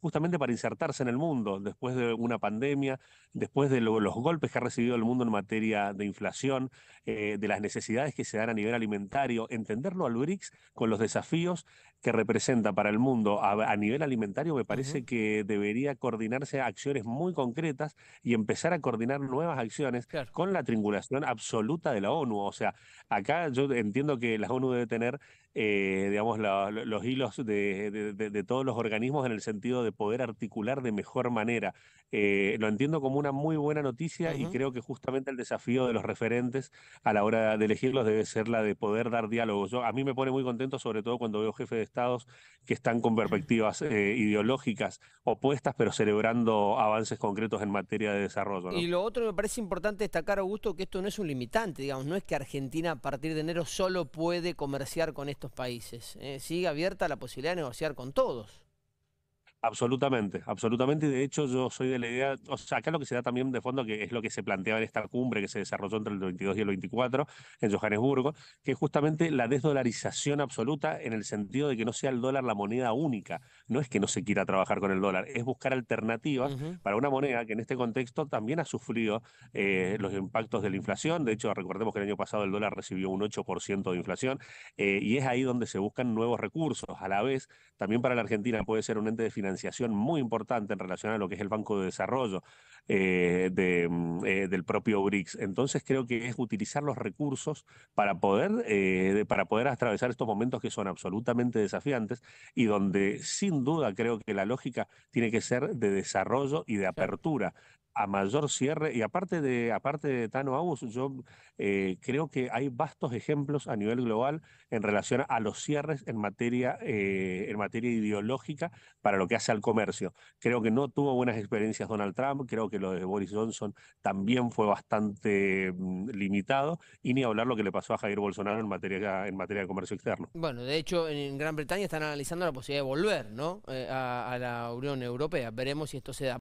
justamente para insertarse en el mundo después de una pandemia, después de los golpes que ha recibido el mundo en materia de inflación, eh, de las necesidades que se dan a nivel alimentario, entenderlo al BRICS con los desafíos que representa para el mundo a, nivel alimentario, me parece que debería coordinarse acciones muy concretas y empezar a coordinar nuevas acciones con la triangulación absoluta de la ONU. O sea, acá yo entiendo que la ONU debe tener, eh, digamos, los hilos de, de todos los organismos en el sentido de de poder articular de mejor manera. Eh, lo entiendo como una muy buena noticia y creo que justamente el desafío de los referentes a la hora de elegirlos debe ser la de poder dar diálogo. a mí me pone muy contento, sobre todo cuando veo jefes de estados que están con perspectivas eh, ideológicas opuestas, pero celebrando avances concretos en materia de desarrollo. Y lo otro que me parece importante destacar, Augusto, que esto no es un limitante, digamos, no es que Argentina a partir de enero solo puede comerciar con estos países. ¿eh? sigue abierta la posibilidad de negociar con todos. Absolutamente, absolutamente. y De hecho, yo soy de la idea, o sea, acá lo que se da también de fondo, que es lo que se planteaba en esta cumbre que se desarrolló entre el 22 y el 24 en Johannesburgo, que es justamente la desdolarización absoluta en el sentido de que no sea el dólar la moneda única. No es que no se quiera trabajar con el dólar, es buscar alternativas para una moneda que en este contexto también ha sufrido eh, los impactos de la inflación. De hecho, recordemos que el año pasado el dólar recibió un 8% de inflación eh, y es ahí donde se buscan nuevos recursos. A la vez, también para la Argentina puede ser un ente de financiación financiación muy importante en relación a lo que es el Banco de Desarrollo eh, mm, eh, del propio BRICS. Entonces creo que es utilizar los recursos para poder, eh, para poder atravesar estos momentos que son absolutamente desafiantes y donde sin duda creo que la lógica tiene que ser de desarrollo y de apertura a mayor cierre, y aparte de, aparte de Tano Agus, yo eh, creo que hay vastos ejemplos a nivel global en relación a los cierres en materia, eh, en materia ideológica para lo que hace al comercio. Creo que no tuvo buenas experiencias Donald Trump, creo que lo de Boris Johnson también fue bastante mm, limitado, y ni hablar lo que le pasó a Javier Bolsonaro en materia, en materia de comercio externo. Bueno, de hecho, en Gran Bretaña están analizando la posibilidad de volver ¿no? Eh, a la Unión Europea. Veremos si esto se da.